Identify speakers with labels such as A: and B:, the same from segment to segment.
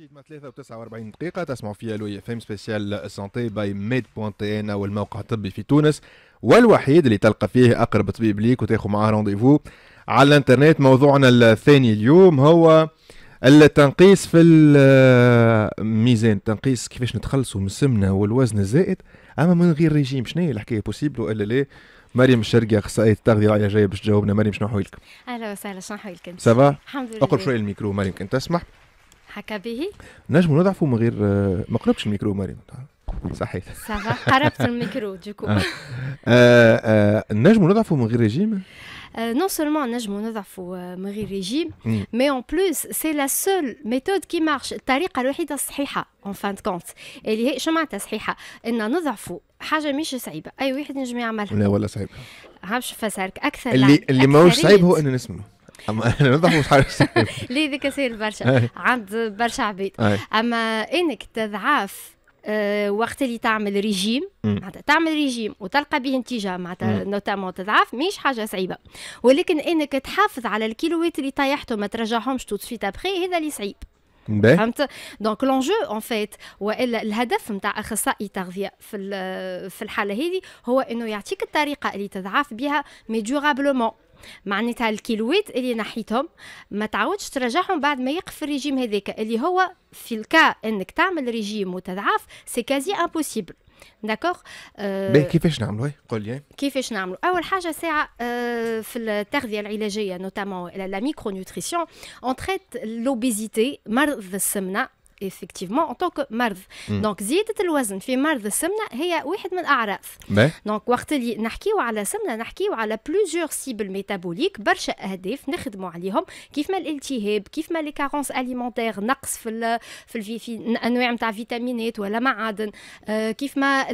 A: جديد ما 43 و دقيقة تسمعوا فيها لوي فيم سبيسيال سونتي باي ميد بوان تي ان والموقع الطبي في تونس والوحيد اللي تلقى فيه أقرب طبيب ليك وتاخذ معاه رونديفو على الانترنت موضوعنا الثاني اليوم هو التنقيس في الميزان تنقيس كيفاش نتخلصوا من السمنة والوزن الزائد أما من غير ريجيم شنو هي الحكاية بوسيبل والا لا مريم الشرقي اخصائيه التغذيه جايه باش تجاوبنا مريم شنو حويلك؟
B: اهلا وسهلا شنو حويلك انت؟ سافا؟ الحمد لله اقرب شويه
A: الميكرو مريم كنت تسمح
B: حكى به
A: نجم نضعفه من غير ما قربش الميكرو مريم صحيت صافا قربت الميكرو دوكو نجم نضعفه من غير ريجيم
B: euh, non سولمون نجمو نضعفو من غير ريجيم مي اون بلوس سي لا سول ميثود كي مارش الطريقه الوحيده الصحيحه اون فان كونت اللي هي شو معناتها صحيحه ان نضعفو حاجه مش صعيبه اي واحد ينجم يعملها لا ولا صعيبه عم شوف فسارك اكثر اللي اللي ماهوش صعيب هو ان
A: نسمعه اما انا نضحك مش عارف
B: ليه ذيك سير برشا عند برشا عبيد اما انك تضعف آه، وقت اللي تعمل ريجيم معناتها تعمل ريجيم وتلقى به نتيجه معناتها نوتامون تضعف مش حاجه صعيبه ولكن انك تحافظ على الكيلوات اللي طيحتهم ما ترجعهمش تو سويت ابخي هذا اللي صعيب فهمت دونك لونجو اون فيت والا الهدف نتاع اخصائي تغذيه في في الحاله هذه هو انه يعطيك الطريقه اللي تضعف بها مي دورابلومون معناتها الكيلوات اللي نحيتهم ما تعاودش ترجعهم بعد ما يقف الريجيم هذاك اللي هو في الكا انك تعمل ريجيم وتضعف سي كازي امبوسيبل داكوغ أه باهي كيفاش
A: نعملوا قول لي
B: كيفاش نعملوا اول حاجه ساعه أه في التغذيه العلاجيه نوتامون لا ميكرو نوتريسيون اون تريت لوبيزيتي مرض السمنه effectivement ايفيكتيفمون ان توك مرض Donc زياده الوزن في مرض السمنه هي واحد من الاعراض دونك وقت اللي نحكيو على سمنه نحكيو على بلوزيور سيبل ميتابوليك برشا اهداف نخدموا عليهم كيف ما الالتهاب كيف ما لي كارونس اليمونتير نقص في الـ في, الـ في انواع نتاع فيتامينات ولا معادن آه كيف ما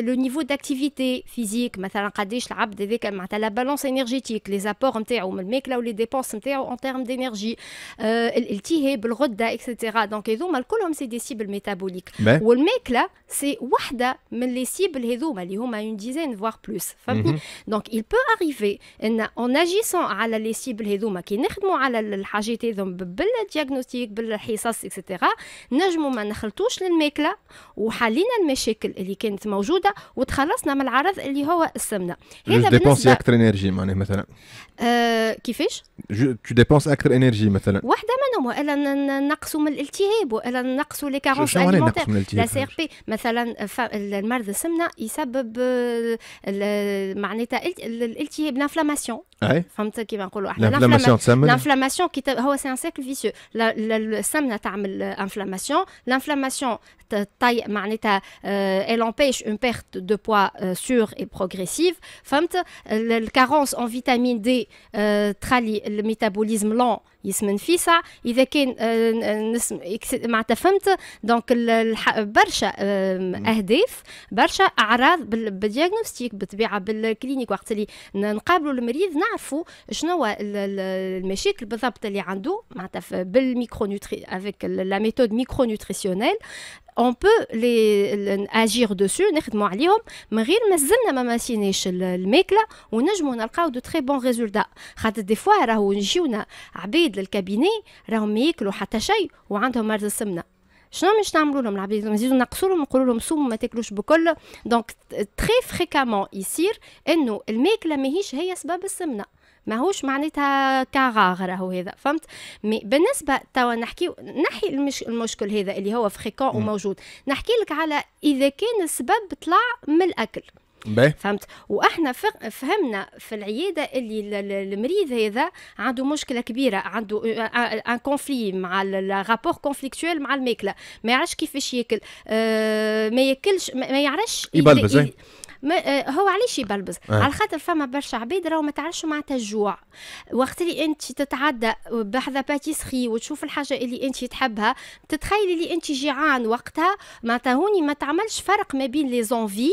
B: لو نيفو داكتيفيتي فيزيك مثلا قداش العبد هذاك معناتها لا بالونس انرجيتيك لي زابور نتاعو من الماكله ولي ديبونس نتاعو اون تيرم دينيرجي آه الالتهاب الغده اكسيتيرا دونك هذوما هذوما كلهم سي دي سيبل ميتابوليك والماكله سي وحده من لي سيبل هذوما اللي هما اون ديزين فوار بلوس فهمتني دونك il peut arriver ان اون اجيسون على لي سيبل هذوما كي نخدموا على الحاجات هذوما بالدياغنوستيك بالحصص اكسيتيرا نجموا ما نخلطوش للماكله وحلينا المشاكل اللي كانت موجوده وتخلصنا من العرض اللي هو السمنه هذا بالنسبه اكثر
A: انرجي معناها مثلا
B: آه، كيفاش
A: تو ديبونس اكثر انرجي مثلا
B: وحده منهم والا نقصوا من الالتهاب ولا نقصوا لي كارونس لا سي ار بي مثلا المرض السمنه يسبب آه، معناتها الالتهاب لانفلاماسيون La inflammation qui est un cercle vicieux. La sème n'attaque l'inflammation. L'inflammation taille ma nette. Elle empêche une perte de poids surs et progressive. Fente, le carence en vitamine D, trahit le métabolisme lent. Ils me font ça. Ici, qui ne sont pas de fente. Donc, le père cherche un objectif. Parce qu'agresse, le diagnostic, la bétise, la clinique. Quand il n'en parle, نعرفوا شنو المشاكل بالضبط اللي عنده معناتها بالميكرو نوتري افيك لا ميثود ميكرو نوتريسيونيل اون بو لي اجير دوسو نخدموا عليهم من غير ما زلنا ما ماسينيش الماكله ونجموا نلقاو دو تري بون ريزولتا خاطر دي فوا راهو نجيونا عبيد للكابيني راهم ياكلوا حتى شيء وعندهم مرض السمنه شنو باش نعملوا لهم العباد نزيدو نقصوا لهم نقولوا لهم صوموا ما تاكلوش بكل دونك تري فريكامون يصير انه الماكله ماهيش هي سبب السمنه ماهوش معناتها كاغاغ راهو هذا فهمت مي بالنسبه توا نحكي نحي المش... المشكل هذا اللي هو فريكون وموجود نحكي لك على اذا كان السبب طلع من الاكل بيه. فهمت واحنا فهمنا في العياده اللي المريض هذا عنده مشكله كبيره عنده ان كونفلي مع الرابور كونفليكتويل مع الماكله ما يعرفش كيفاش ياكل آه، ما ياكلش ما يعرفش يبلبز إيه. ما آه، هو علاش يبلبز آه. على خاطر فما برشا عباد راهو ما تعرفش معناتها الجوع وقت اللي انت تتعدى بحذا باتيسخي وتشوف الحاجه اللي انت تحبها تتخيلي اللي انت جيعان وقتها معناتها هوني ما تعملش فرق ما بين لي زونفي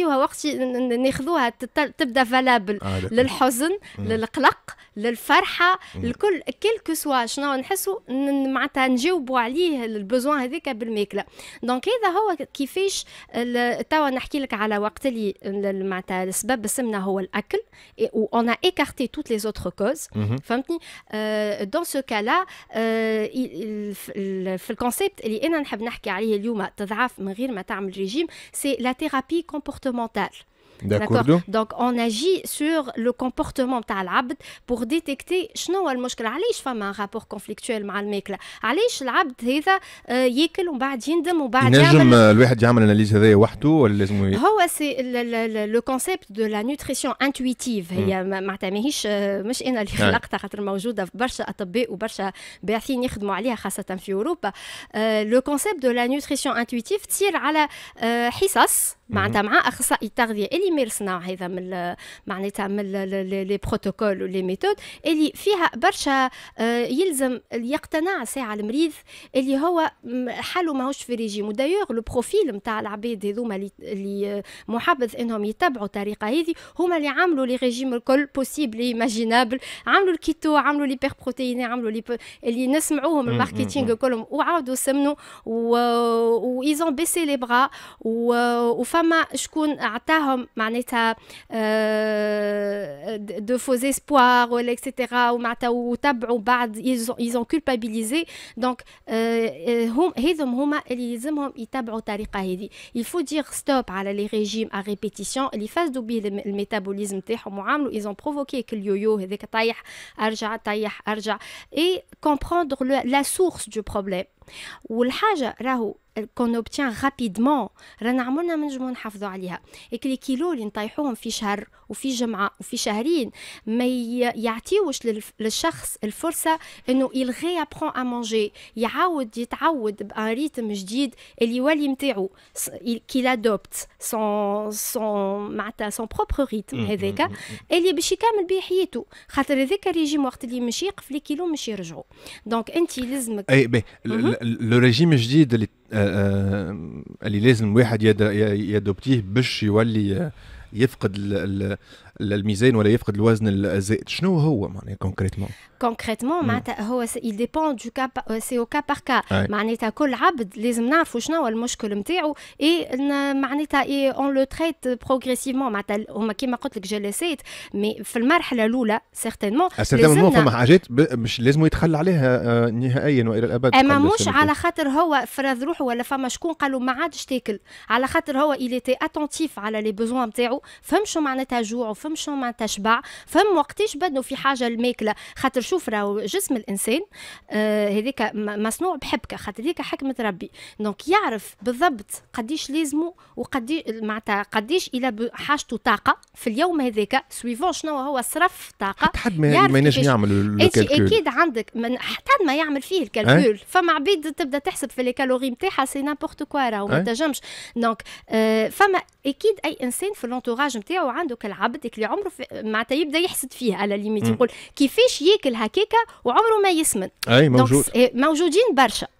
B: نعطيوها وقت ناخذوها تبدا فالابل آه، للحزن للقلق للفرحه الكل كيلكو سوا شنو نحسوا معناتها نجاوبوا عليه البوزوان هذاك بالماكله دونك هذا هو كيفاش توا نحكي لك على وقت اللي معناتها السبب السمنه هو الاكل و اون a توت لي زوتر كوز فهمتني دون سو كالا في الكونسيبت اللي انا نحب نحكي عليه اليوم تضعف من غير ما تعمل ريجيم سي لا ثيرابي كومبورتمون montage. D'accord. Donc on agit sur le comportement de l'abd pour détecter شنو هو المشكل علاش فما un rapport conflictuel مع الماكله علاش العبد هذا ياكل ومن بعد يندم ومن بعد ينجم الواحد
A: يعمل الاناليز هذايا وحده ولا لازم
B: هو سي لو كونسيبت دو لا نوتريسيون انتويتيف هي معناتها ماهيش مش انا اللي خلقتها خاطر موجوده في برشا اطباء وبرشا باحثين يخدموا عليها خاصه في اوروبا لو كونسيبت دو لا نوتريسيون انتويتيف تصير على حصص معناتها مع اخصائي التغذيه اللي يمارسنا هذا من معناتها من لي بروتوكول ولي ميثود اللي فيها برشا آه، يلزم يقتنع ساعه المريض اللي هو حاله ماهوش في ريجيم ودايوغ لو بروفيل نتاع العباد هذوما اللي آه، محبذ انهم يتبعوا الطريقه هذه هما اللي عملوا لي ريجيم الكل بوسيبل ايماجينابل عملوا الكيتو عملوا لي بير بروتيني عملوا لي اللي نسمعوهم الماركتينغ كلهم وعاودوا سمنوا و ايزون بيسي لي برا وفما شكون عطاهم Euh, de faux espoirs, euh, etc., au ils ont culpabilisé. donc, euh, hum, hum, il faut dire stop à régimes à répétition, il faut dire stop à métabolisme hum ils ont provoqué que le et et comprendre la source du problème. والحاجه راهو كون اوبتيان رابيدمون رانا عمرنا ما نجمو نحافظوا عليها هيك لي كيلو اللي نطيحوهم في شهر وفي جمعه وفي شهرين ما يعطيوش للشخص الفرصه انه يلغي ابرون ا مانجي يعاود يتعود بان ريتم جديد اللي يولي نتاعو كي لادوبت سون سون معناتها سون بروبر ريتم هذاك mm, mm, mm. اللي باش يكمل به حياته خاطر هذاك الريجيم وقت اللي مشي يقف لي كيلو مش يرجعوا دونك انت لازمك اي بي
A: لو ريجيم الجديد اللي اللي لازم واحد يدوبتيه باش يولي يفقد للميزان ولا يفقد الوزن الزائد شنو هو معناها كونكريتمون
B: كونكريتمون معناتها هو سي dépend دو cas سي او كا بار كا معناتها كل عبد لازم نعرفوا شنو هو المشكل نتاعو اي معناتها اي اون لو تريت بروغريسيفمون معناتها هما كيما قلت لك جلسات مي في المرحله الاولى لازم نعرفوا فما
A: حاجات مش لازم يتخلى عليها آه، نهائيا والى الابد اما مش على
B: خاطر هو فرض روحه ولا فما شكون قالوا ما عادش تاكل على خاطر هو اي تي اتونتيف على لي بوزوان نتاعو فهم شو معناتها جوع وفهم تفهمش ما تشبع فهم وقتاش بدو في حاجه الماكله خاطر شوف راهو جسم الانسان آه هذيك مصنوع بحبكه خاطر هذيك حكمه ربي دونك يعرف بالضبط قديش لازمه وقديش معناتها قديش الى حاجته طاقه في اليوم هذاك سويفون شنو هو صرف طاقه حتى حد ما, ما يعمل الكالكول اكيد عندك من حتى ما يعمل فيه الكالكول أه؟ فما عبيد تبدا تحسب في الكالوري نتاعها سي نابورت كوا راهو ما أه؟ تنجمش دونك آه فما اكيد اي انسان في لونتوراج نتاعو عنده كالعبد اللي عمره في... معناتها يبدا يحسد فيه على ليميت يقول كيفاش ياكل هكاكا وعمره ما يسمن اي موجود موجودين برشا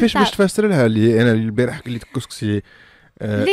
B: كيفاش باش تفسر
A: لها اللي انا البارح قلت كسكسي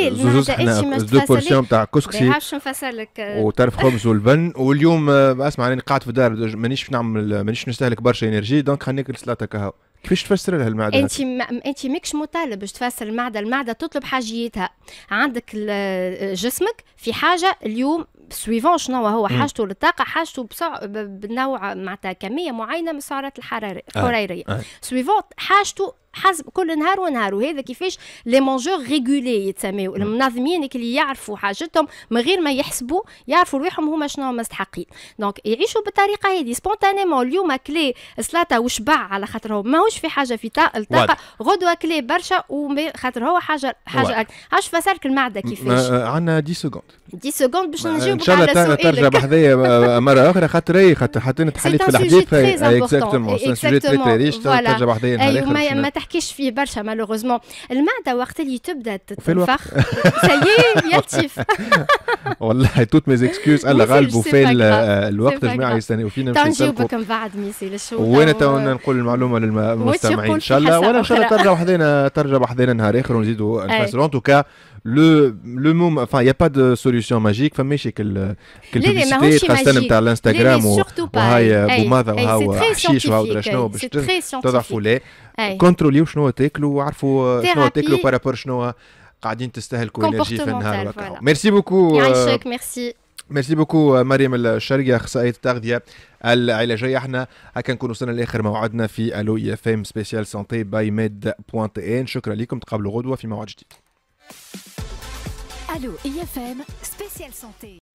A: زوز حنا دو بورسيون تاع كسكسي ما نفسر لك وتعرف خبز والبن واليوم آه، اسمع راني قاعد في الدار مانيش نعمل مانيش نستهلك برشا انرجي دونك خليني سلاطه كهو كيفاش تفسر لها المعده انت
B: ما... انت ماكش مطالب باش تفسر المعده المعده تطلب حاجيتها عندك آه، جسمك في حاجه اليوم سويفون شنو هو حاجته للطاقه حاجته بسع... بنوع معناتها كميه معينه من السعرات الحراريه آه. سويفون آه. حاجته حسب كل نهار ونهار وهذا كيفاش لي مونجور ريغولي يتسميو المنظمين اللي يعرفوا حاجتهم من غير ما يحسبوا يعرفوا رواحهم هما شنو مستحقين دونك يعيشوا بالطريقه هذه سبونتانيمون اليوم كلي سلاطه وشبع على خاطر هو ماهوش في حاجه في الطاقه غدوه كلي برشا وخاطر هو حاجه حاجه اكثر عاش فسرك المعده كيفاش
A: عندنا 10 سكوند
B: 10 سكوند باش نجاوب على السؤال ان شاء الله ترجع بحذايا
A: آه، آه، مره اخرى خاطر اي خاطر حطينا تحليت في الحديث اكزاكتومون سوجي تري تري ترجع بحذايا نهار
B: malheureusement, فيه برشا a المعده وقت اللي تبدا تنفخ سيي يلتف والله توت ميز اكسكيوز
A: le le enfin il y a pas de solution magique فما chez كل كل publicité كونتروليو شنو تاكلوا وعرفوا شنو تاكلوا بارابور شنو قاعدين تستهلكوا انرجي في النهار ميرسي بوكو يعيشك ميرسي ميرسي بوكو مريم الشرقي اخصائيه التغذيه العلاجيه احنا هكا نكون وصلنا لاخر موعدنا في الو اي اف ام سبيسيال سونتي باي ميد بوان تي ان شكرا لكم تقابلوا غدوه في موعد جديد
B: الو اي اف ام سبيسيال سونتي